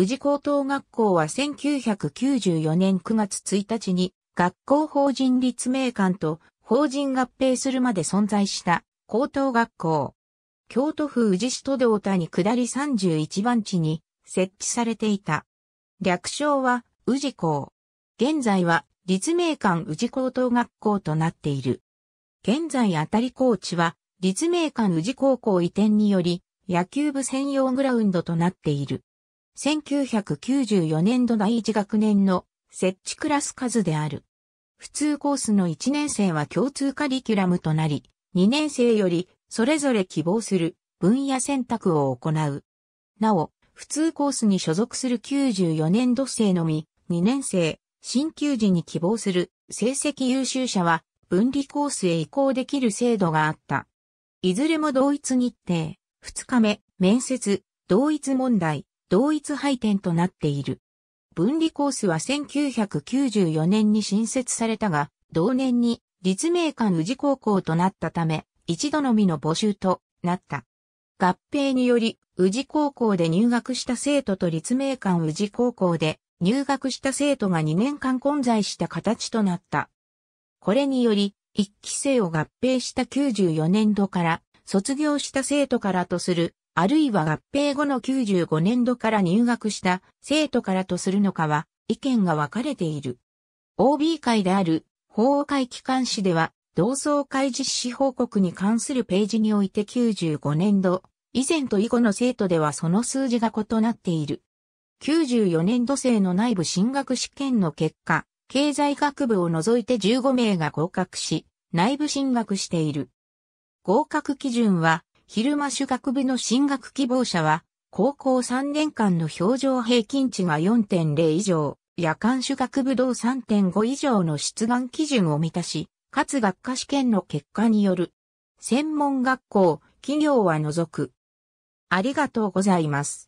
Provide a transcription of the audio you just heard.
宇治高等学校は1994年9月1日に学校法人立命館と法人合併するまで存在した高等学校。京都府宇治市都道谷下り31番地に設置されていた。略称は宇治校。現在は立命館宇治高等学校となっている。現在当たりー地は立命館宇治高校移転により野球部専用グラウンドとなっている。1994年度第1学年の設置クラス数である。普通コースの1年生は共通カリキュラムとなり、2年生よりそれぞれ希望する分野選択を行う。なお、普通コースに所属する94年度生のみ、2年生、新級時に希望する成績優秀者は分離コースへ移行できる制度があった。いずれも同一日程、2日目、面接、同一問題、同一配点となっている。分離コースは1994年に新設されたが、同年に立命館宇治高校となったため、一度のみの募集となった。合併により、宇治高校で入学した生徒と立命館宇治高校で入学した生徒が2年間混在した形となった。これにより、1期生を合併した94年度から卒業した生徒からとするあるいは合併後の95年度から入学した生徒からとするのかは意見が分かれている。OB 会である法会機関誌では同窓会実施報告に関するページにおいて95年度以前と以後の生徒ではその数字が異なっている。94年度生の内部進学試験の結果、経済学部を除いて15名が合格し、内部進学している。合格基準は、昼間主学部の進学希望者は、高校3年間の表情平均値が4.0以上、夜間主学部同3.5以上の出願基準を満たし、かつ学科試験の結果による。専門学校、企業は除く。ありがとうございます。